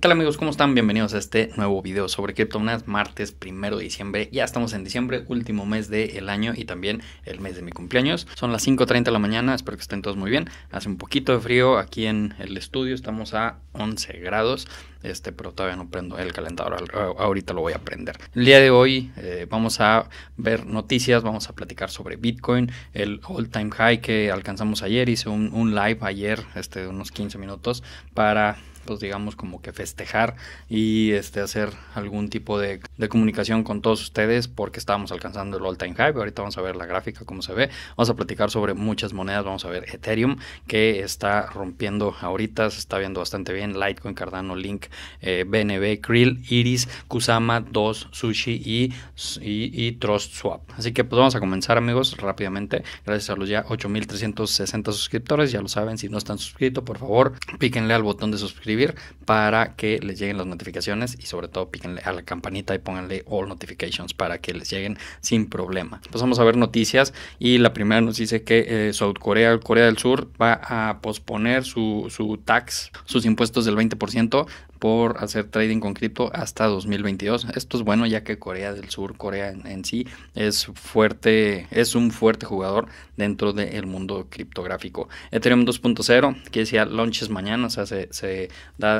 ¿Qué tal amigos? ¿Cómo están? Bienvenidos a este nuevo video sobre criptomonedas, martes 1 de diciembre. Ya estamos en diciembre, último mes del año y también el mes de mi cumpleaños. Son las 5.30 de la mañana, espero que estén todos muy bien. Hace un poquito de frío aquí en el estudio, estamos a 11 grados, este, pero todavía no prendo el calentador, ahorita lo voy a prender. El día de hoy eh, vamos a ver noticias, vamos a platicar sobre Bitcoin, el all time high que alcanzamos ayer, hice un, live ayer este, de unos 15 minutos para pues, digamos como que festejar y este, hacer algún tipo de, comunicación con todos ustedes porque estábamos alcanzando el all time high. Ahorita vamos a ver la gráfica, como se ve. Vamos a platicar sobre muchas monedas. Vamos a ver Ethereum que está rompiendo ahorita, se está viendo bastante bien. Litecoin, Cardano, Link, BNB, eh, Krill, Iris, Kusama, DOS, Sushi y, y, Swap. Así que pues vamos a comenzar amigos rápidamente. Gracias a los ya 8.360 suscriptores. Ya lo saben, si no están suscritos, por favor, píquenle al botón de suscribir para que les lleguen las notificaciones y sobre todo píquenle a la campanita y pónganle all notifications para que les lleguen sin problema. Pasamos pues a ver noticias y la primera nos dice que eh, South Corea, Corea del Sur va a posponer su, su tax, sus impuestos del 20% por hacer trading con cripto hasta 2022. Esto es bueno ya que Corea del Sur, Corea en, sí, es fuerte, es un fuerte jugador dentro del mundo criptográfico. Ethereum 2.0, que decía launches mañana, o sea, se,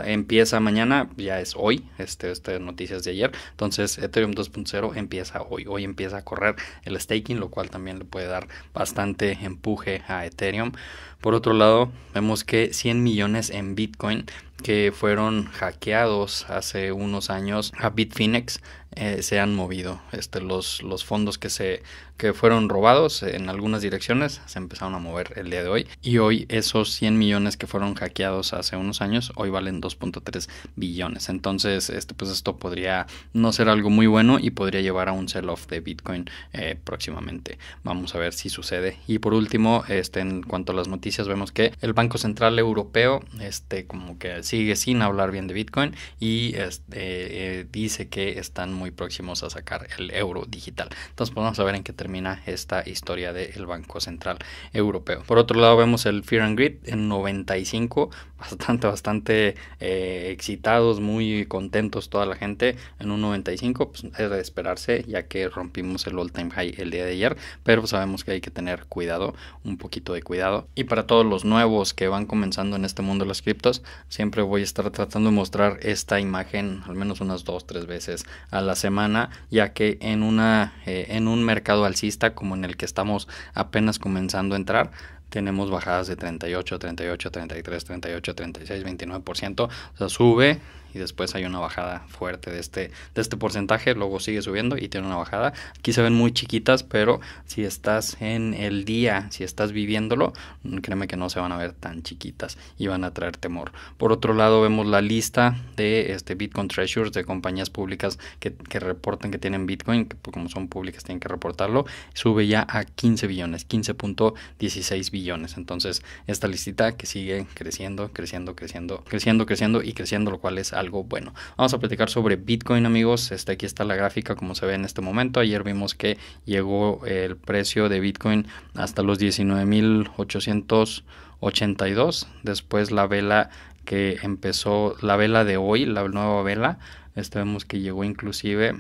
empieza mañana, ya es hoy, este, este noticias de ayer. Entonces, Ethereum 2.0 empieza hoy, hoy empieza a correr el staking, lo cual también le puede dar bastante empuje a Ethereum. Por otro lado, vemos que 100 millones en Bitcoin que fueron hackeados hace unos años a Bitfinex eh, se han movido. Este, los, los fondos que, se, que fueron robados en algunas direcciones se empezaron a mover el día de hoy. Y hoy esos 100 millones que fueron hackeados hace unos años, hoy valen 2.3 billones. Entonces, este, pues esto podría no ser algo muy bueno y podría llevar a un sell-off de Bitcoin eh, próximamente. Vamos a ver si sucede. Y por último, este, en cuanto a las noticias, vemos que el Banco Central Europeo este, como que sigue sin hablar bien de Bitcoin y este, eh, dice que están muy próximos a sacar el euro digital. Entonces pues, vamos a ver en qué termina esta historia del Banco Central Europeo. Por otro lado vemos el Fear and Greed en 95, bastante, bastante eh, excitados, muy contentos toda la gente en un 95, pues es de esperarse ya que rompimos el all time high el día de ayer, pero sabemos que hay que tener cuidado, un poquito de cuidado. Y para todos los nuevos que van comenzando en este mundo de las criptos, siempre voy a estar tratando de mostrar esta imagen al menos unas dos, tres veces a la semana, ya que en, una, eh, en un mercado alcista como en el que estamos apenas comenzando a entrar, tenemos bajadas de 38, 38, 33, 38, 36, 29%. O sea, sube, y después hay una bajada fuerte de este, de este porcentaje, luego sigue subiendo y tiene una bajada. Aquí se ven muy chiquitas, pero si estás en el día, si estás viviéndolo, mm, créeme que no se van a ver tan chiquitas y van a traer temor. Por otro lado, vemos la lista de este Bitcoin Treasures de compañías públicas que, que reportan que tienen Bitcoin, como son públicas tienen que reportarlo, sube ya a 15 billones, 15.16 billones. Entonces, esta listita que sigue creciendo, creciendo, creciendo, creciendo, creciendo y creciendo, lo cual es algo bueno. Vamos a platicar sobre Bitcoin, amigos. Este, aquí está la gráfica como se ve en este momento. Ayer vimos que llegó el precio de Bitcoin hasta los 19.882. Después la vela que empezó, la vela de hoy, la nueva vela, esta vemos que llegó inclusive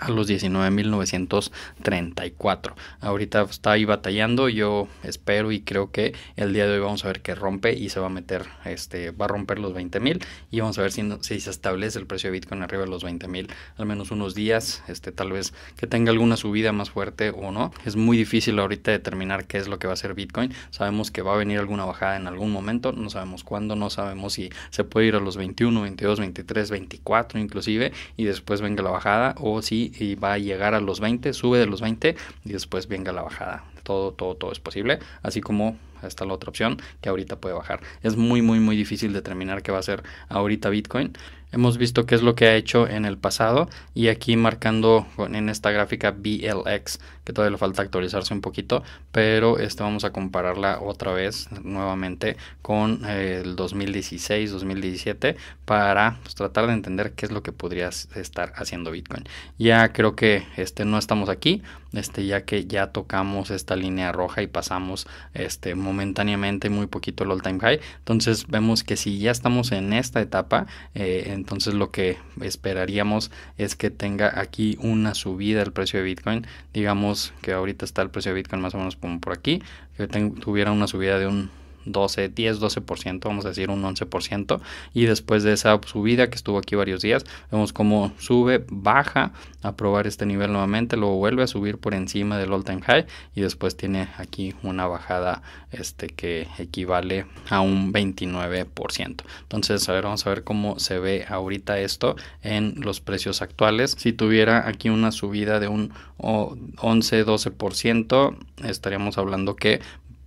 a los 19.934. Ahorita está ahí batallando, yo espero y creo que el día de hoy vamos a ver que rompe y se va a meter, este, va a romper los 20.000 y vamos a ver si, se establece el precio de Bitcoin arriba de los 20.000, al menos unos días, este, tal vez que tenga alguna subida más fuerte o no. Es muy difícil ahorita determinar qué es lo que va a ser Bitcoin. Sabemos que va a venir alguna bajada en algún momento, no sabemos cuándo, no sabemos si se puede ir a los 21, 22, 23, 24 inclusive y después venga la bajada o si y, va a llegar a los 20, sube de los 20 y después venga la bajada. Todo, todo, todo es posible, así como está la otra opción que ahorita puede bajar. Es muy, muy, muy difícil determinar qué va a ser ahorita Bitcoin. Hemos visto qué es lo que ha hecho en el pasado y aquí marcando en esta gráfica BLX, que todavía le falta actualizarse un poquito, pero este, vamos a compararla otra vez nuevamente con eh, el 2016-2017 para pues, tratar de entender qué es lo que podría estar haciendo Bitcoin. Ya creo que este, no estamos aquí, este, ya que ya tocamos esta línea roja y pasamos este, momentáneamente muy poquito el all time high. Entonces vemos que si ya estamos en esta etapa, eh, entonces lo que esperaríamos es que tenga aquí una subida el precio de Bitcoin. Digamos que ahorita está el precio de Bitcoin más o menos como por aquí, que tuviera una subida de un 12, 10, 12%, vamos a decir un 11%, y después de esa subida que estuvo aquí varios días, vemos cómo sube, baja a probar este nivel nuevamente, luego vuelve a subir por encima del all time high y después tiene aquí una bajada este que equivale a un 29%. Entonces, a ver, vamos a ver cómo se ve ahorita esto en los precios actuales. Si tuviera aquí una subida de un 11, 12%, estaríamos hablando que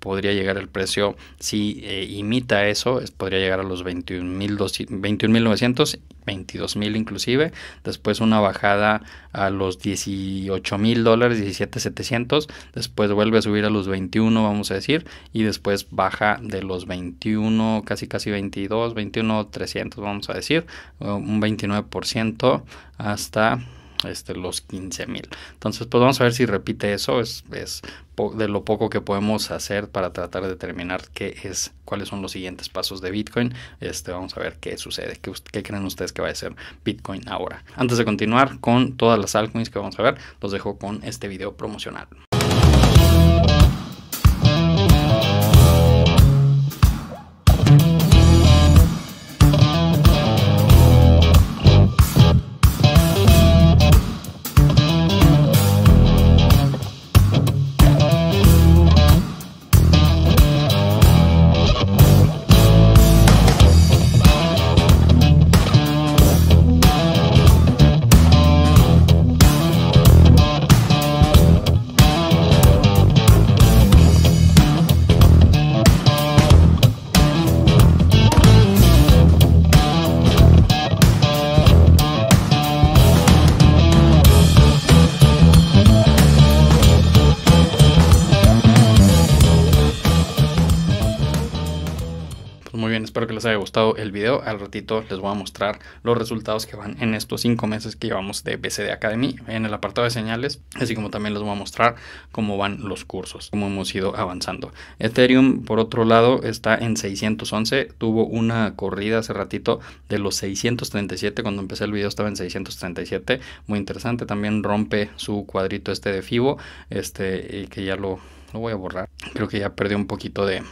podría llegar el precio, si eh, imita eso, podría llegar a los 21.900, 22.000 inclusive, después una bajada a los 18.000 dólares, 17.700, después vuelve a subir a los 21, vamos a decir, y después baja de los 21, casi casi 22, 21.300, vamos a decir, eh, un 29% hasta este, los 15 mil. Entonces, pues vamos a ver si repite eso. Es, de lo poco que podemos hacer para tratar de determinar qué es, cuáles son los siguientes pasos de Bitcoin. Este, vamos a ver qué sucede, qué, qué creen ustedes que va a ser Bitcoin ahora. Antes de continuar con todas las altcoins que vamos a ver, los dejo con este video promocional. les haya gustado el video. Al ratito les voy a mostrar los resultados que van en estos cinco meses que llevamos de BCD Academy en el apartado de señales, así como también les voy a mostrar cómo van los cursos, cómo hemos ido avanzando. Ethereum, por otro lado, está en 611, tuvo una corrida hace ratito de los 637, cuando empecé el video estaba en 637, muy interesante, también rompe su cuadrito este de FIBO, este que ya lo, lo voy a borrar creo que ya perdió un poquito de,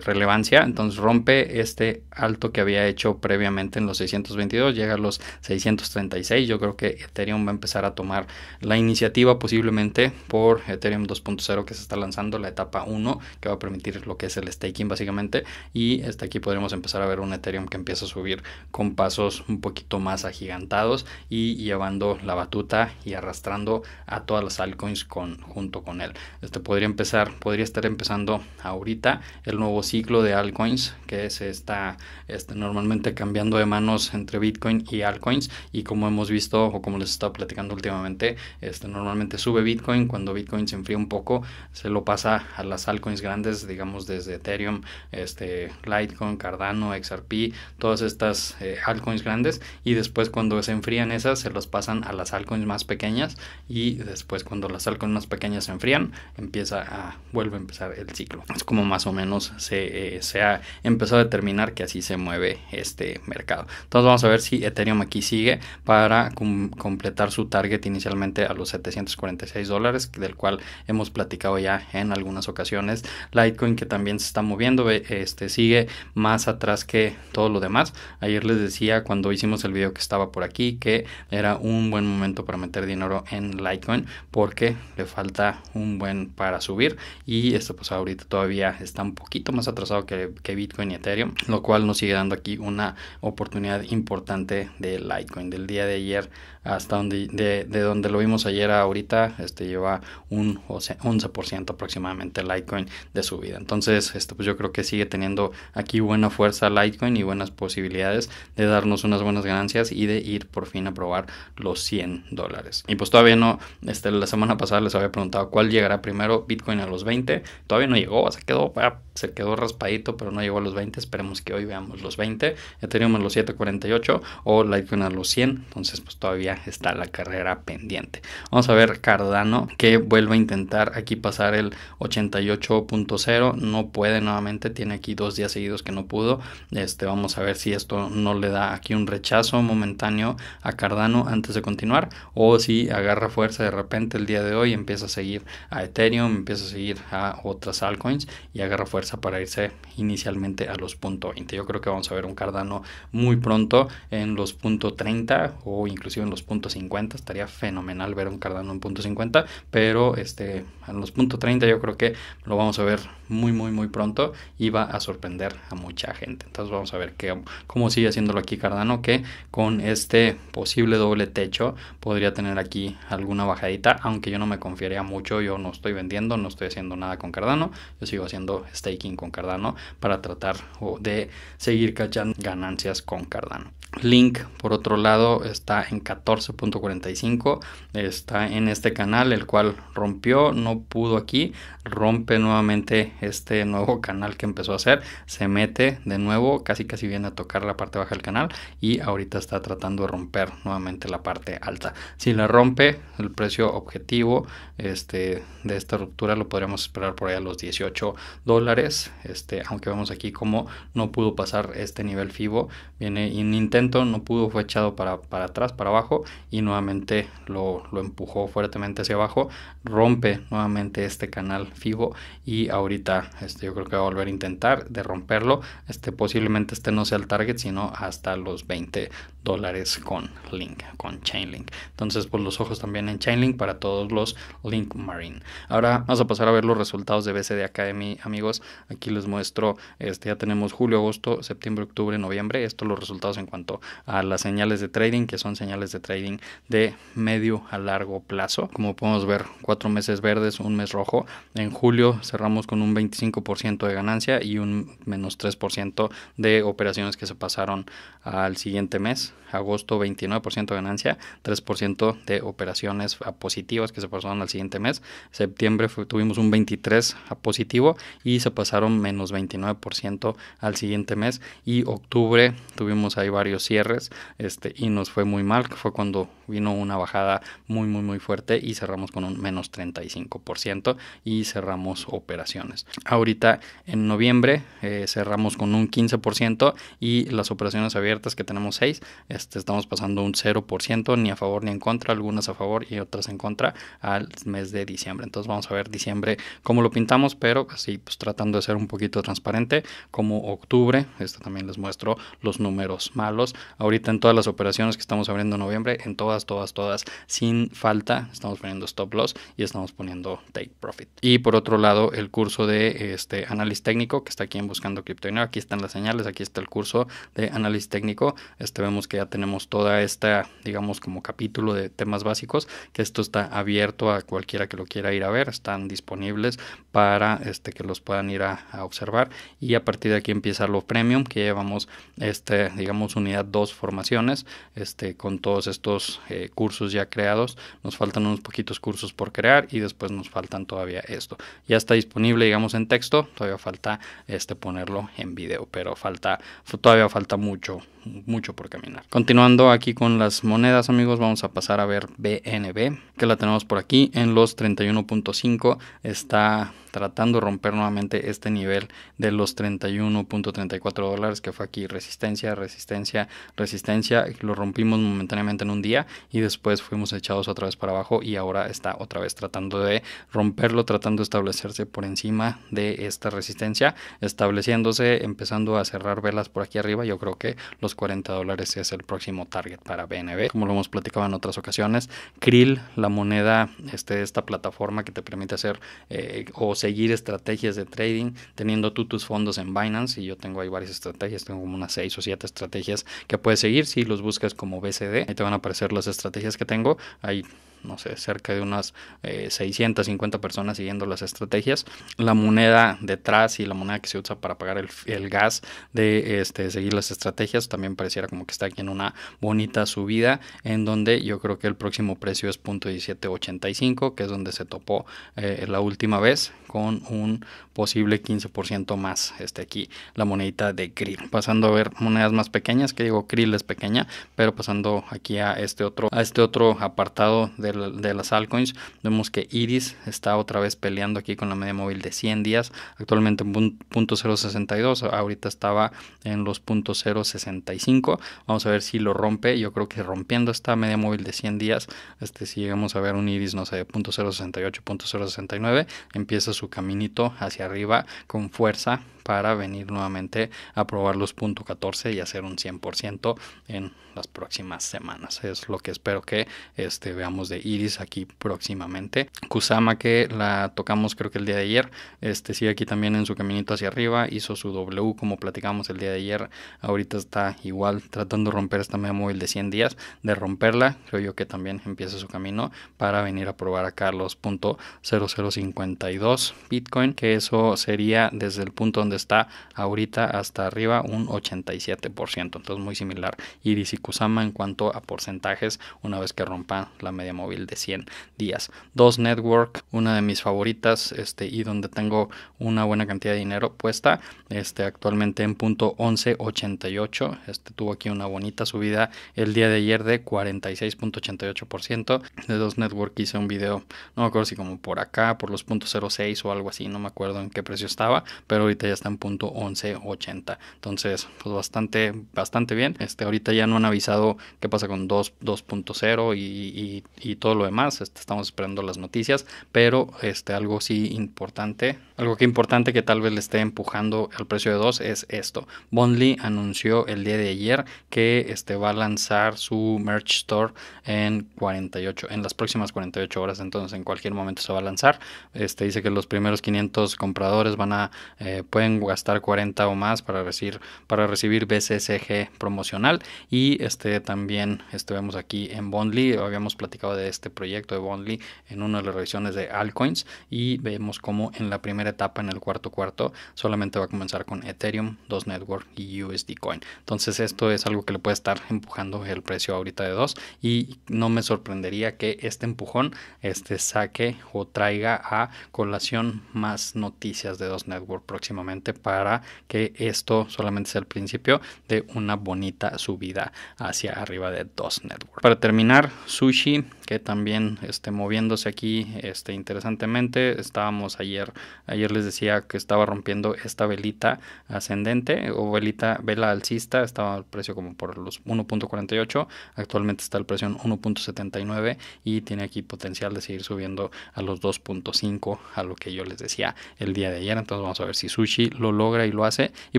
relevancia. Entonces rompe este alto que había hecho previamente en los 622, llega a los 636. Yo creo que Ethereum va a empezar a tomar la iniciativa posiblemente por Ethereum 2.0 que se está lanzando, la etapa 1, que va a permitir lo que es el staking básicamente. Y hasta aquí podríamos empezar a ver un Ethereum que empieza a subir con pasos un poquito más agigantados y llevando la batuta y arrastrando a todas las altcoins junto con él. Este podría empezar, podría estar empezando ahorita el nuevo ciclo de altcoins que se está este, normalmente cambiando de manos entre Bitcoin y altcoins y como hemos visto o como les estaba platicando últimamente, este, normalmente sube Bitcoin, cuando Bitcoin se enfría un poco se lo pasa a las altcoins grandes, digamos desde Ethereum, este, Litecoin, Cardano, XRP, todas estas eh, altcoins grandes y después cuando se enfrían esas se las pasan a las altcoins más pequeñas y después cuando las altcoins más pequeñas se enfrían empieza a vuelve a empezar el ciclo. Es como más o menos eh, se, ha empezado a determinar que así se mueve este mercado. Entonces vamos a ver si Ethereum aquí sigue para completar su target inicialmente a los 746 dólares, del cual hemos platicado ya en algunas ocasiones. Litecoin que también se está moviendo, este, sigue más atrás que todo lo demás. Ayer les decía cuando hicimos el video que estaba por aquí que era un buen momento para meter dinero en Litecoin porque le falta un buen para subir y esto pues ahorita todavía está un poquito más atrasado que, Bitcoin y Ethereum, lo cual nos sigue dando aquí una oportunidad importante de Litecoin. Del día de ayer hasta donde, de, donde lo vimos ayer a ahorita, este lleva un 11% aproximadamente Litecoin de subida. Entonces, esto pues yo creo que sigue teniendo aquí buena fuerza Litecoin y buenas posibilidades de darnos unas buenas ganancias y de ir por fin a probar los 100 dólares. Y pues todavía no, este, la semana pasada les había preguntado cuál llegará primero, Bitcoin a los 20 todavía no llegó, o sea, quedó ah, se quedó raspadito, pero no llegó a los 20. Esperemos que hoy veamos los 20. Ethereum a los 748 o Litecoin a los 100. Entonces, pues todavía está la carrera pendiente. Vamos a ver Cardano que vuelve a intentar aquí pasar el 88.0. No puede nuevamente. Tiene aquí dos días seguidos que no pudo. Este, vamos a ver si esto no le da aquí un rechazo momentáneo a Cardano antes de continuar o si agarra fuerza de repente el día de hoy empieza a seguir a Ethereum, empieza a seguir a otras altcoins y agarra fuerza para irse inicialmente a los .20. Yo creo que vamos a ver un Cardano muy pronto en los .30 o inclusive en los .50. Estaría fenomenal ver un Cardano en punto .50, pero este, en los .30 yo creo que lo vamos a ver muy, muy, muy pronto iba a sorprender a mucha gente. Entonces vamos a ver qué cómo sigue haciéndolo aquí Cardano, que con este posible doble techo podría tener aquí alguna bajadita, aunque yo no me confiaría mucho, yo no estoy vendiendo, no estoy haciendo nada con Cardano, yo sigo haciendo staking con Cardano para tratar de seguir cachando ganancias con Cardano. Link, por otro lado, está en 14.45, está en este canal, el cual rompió, no pudo aquí, rompe nuevamente este nuevo canal que empezó a hacer, se mete de nuevo, casi casi viene a tocar la parte baja del canal y ahorita está tratando de romper nuevamente la parte alta. Si la rompe, el precio objetivo este, de esta ruptura lo podríamos esperar por ahí a los 18 dólares, este, aunque vemos aquí como no pudo pasar este nivel FIBO, viene en intento, no pudo, fue echado para, atrás, para abajo y nuevamente lo, lo empujó fuertemente hacia abajo, rompe nuevamente este canal FIBO y ahorita este, yo creo que va a volver a intentar de romperlo. Este, posiblemente este no sea el target, sino hasta los 20 dólares con Link, con Chainlink. Entonces, por pues, los ojos también en Chainlink para todos los Link Marine. Ahora vamos a pasar a ver los resultados de BCD Academy, amigos. Aquí les muestro, este, ya tenemos julio, agosto, septiembre, octubre, noviembre. Estos los resultados en cuanto a las señales de trading, que son señales de trading de medio a largo plazo. Como podemos ver, cuatro meses verdes, un mes rojo. En julio cerramos con un 25% de ganancia y un menos 3% de operaciones que se pasaron al siguiente mes, agosto 29% de ganancia, 3% de operaciones a ah, positivas que se pasaron al siguiente mes. Septiembre tuvimos un 23% a positivo y se pasaron menos 29% al siguiente mes. Y octubre tuvimos ahí varios cierres este, y nos fue muy mal, fue cuando vino una bajada muy, muy, muy fuerte y cerramos con un menos 35% y cerramos operaciones. Ahorita en noviembre eh, cerramos con un 15% y las operaciones abiertas que tenemos 6 este, estamos pasando un 0%, ni a favor ni en contra, algunas a favor y otras en contra al mes de diciembre. Entonces vamos a ver diciembre cómo lo pintamos, pero así pues tratando de ser un poquito transparente, como octubre, esto también les muestro los números malos. Ahorita en todas las operaciones que estamos abriendo en noviembre, en todas, todas, todas, sin falta, estamos poniendo stop loss y estamos poniendo take profit. Y por otro lado, el curso de este análisis técnico que está aquí en Buscando Cripto Aquí están las señales, aquí está el curso de análisis técnico. Este vemos que ya tenemos toda esta, digamos, como capítulo de temas básicos, que esto está abierto a cualquiera que lo quiera ir a ver, están disponibles para este, que los puedan ir a, observar y a partir de aquí empieza lo premium, que llevamos, este, digamos, unidad dos formaciones, este, con todos estos eh, cursos ya creados, nos faltan unos poquitos cursos por crear y después nos faltan todavía esto. Ya está disponible, digamos, en texto, todavía falta este, ponerlo en video, pero falta, todavía falta mucho, mucho por caminar. Continuando aquí con las monedas amigos, vamos a pasar a ver BNB, que la tenemos por aquí en los 31.5, está tratando de romper nuevamente este nivel de los 31.34 dólares que fue aquí resistencia, resistencia, resistencia, lo rompimos momentáneamente en un día y después fuimos echados otra vez para abajo y ahora está otra vez tratando de romperlo, tratando de establecerse por encima de esta resistencia, estableciéndose, empezando a cerrar velas por aquí arriba, yo creo que los 40 dólares es el próximo target para BNB, como lo hemos platicado en otras ocasiones, Krill, la moneda, este, esta plataforma que te permite hacer eh, o seguir estrategias de trading, teniendo tú tus fondos en Binance, y yo tengo ahí varias estrategias, tengo como unas 6 o 7 estrategias que puedes seguir, si los buscas como BCD, ahí te van a aparecer las estrategias que tengo, hay no sé, cerca de unas 650 eh, personas siguiendo las estrategias. La moneda detrás y la moneda que se usa para pagar el, gas de este, seguir las estrategias también pareciera como que está aquí en una bonita subida, en donde yo creo que el próximo precio es .1785, que es donde se topó eh, la última vez, con un posible 15% más. Este aquí, la monedita de Krill. Pasando a ver monedas más pequeñas, que digo Krill es pequeña, pero pasando aquí a este otro, a este otro apartado de, las altcoins, vemos que Iris está otra vez peleando aquí con la media móvil de 100 días, actualmente en 0.062, ahorita estaba en los .065 Vamos a ver si lo rompe, yo creo que rompiendo esta media móvil de 100 días, este si llegamos a ver un Iris, no sé, 0.068, 0.069, empieza a su caminito hacia arriba con fuerza para venir nuevamente a probar los punto 14 y hacer un 100% en las próximas semanas. Es lo que espero que este, veamos de Iris aquí próximamente. Kusama que la tocamos creo que el día de ayer, este, sigue aquí también en su caminito hacia arriba, hizo su W como platicamos el día de ayer, ahorita está igual tratando de romper esta media móvil de 100 días, de romperla, creo yo que también empieza su camino para venir a probar acá los .0052 Bitcoin, que eso sería desde el punto donde está ahorita hasta arriba un 87%, entonces muy similar. Iris y Kusama en cuanto a porcentajes una vez que rompa la media móvil de 100 días. Dos Network, una de mis favoritas este, y donde tengo una buena cantidad de dinero puesta, este, actualmente en punto 11.88, este, tuvo aquí una bonita subida el día de ayer de 46.88%. De Dos Network hice un video, no me acuerdo si como por acá, por los puntos 06 o algo así, no me acuerdo en qué precio estaba, pero ahorita ya está en punto 11.80. Entonces, pues bastante, bastante bien. Este, ahorita ya no han avisado qué pasa con 2.0 y, todo lo demás. Este, estamos esperando las noticias, pero este, algo sí importante, algo que importante que tal vez le esté empujando al precio de 2 es esto. Bondly anunció el día de ayer que este, va a lanzar su merch store en 48, en las próximas 48 horas. Entonces, en cualquier momento se va a lanzar. Este, dice que los primeros 500 compradores van a eh, pueden gastar 40 o más para recibir, para recibir BCSG promocional. Y este también estuvimos aquí en Bondly, habíamos platicado de este proyecto de Bondly en una de las revisiones de altcoins y vemos como en la primera etapa, en el cuarto cuarto, solamente va a comenzar con Ethereum, 2 Network y USD Coin. Entonces esto es algo que le puede estar empujando el precio ahorita de dos y no me sorprendería que este empujón este saque o traiga a colación más noticias de dos Network próximamente para que esto solamente sea el principio de una bonita subida hacia arriba de dos networks. Para terminar, Sushi que también este, moviéndose aquí este, interesantemente. Estábamos ayer, ayer les decía que estaba rompiendo esta velita ascendente o velita, vela alcista, estaba el precio como por los 1.48, actualmente está el precio en 1.79 y tiene aquí potencial de seguir subiendo a los 2.5, a lo que yo les decía el día de ayer. Entonces vamos a ver si Sushi lo logra y lo hace. Y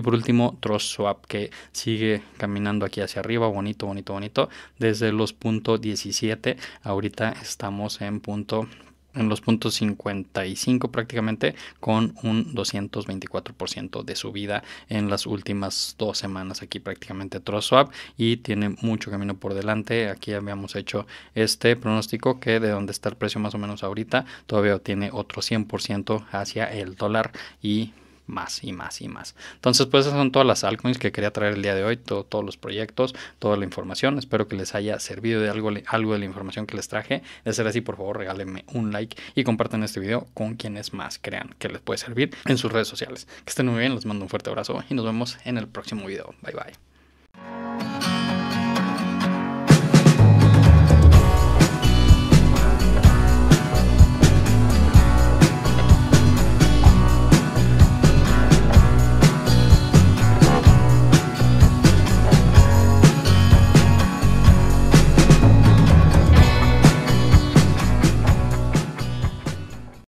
por último, Trust que sigue caminando aquí hacia arriba, bonito, bonito, bonito, desde los 1.17 a ahorita estamos en punto en los puntos 55 prácticamente con un 224% de subida en las últimas dos semanas aquí prácticamente Troswap. y tiene mucho camino por delante aquí habíamos hecho este pronóstico que de donde está el precio más o menos ahorita todavía tiene otro 100% hacia el dólar y más y más y más. Entonces, pues esas son todas las altcoins que quería traer el día de hoy, todos los proyectos, toda la información. Espero que les haya servido de algo, algo de la información que les traje. De ser así, por favor, regálenme un like y compartan este video con quienes más crean que les puede servir en sus redes sociales. Que estén muy bien, les mando un fuerte abrazo y nos vemos en el próximo video. Bye bye.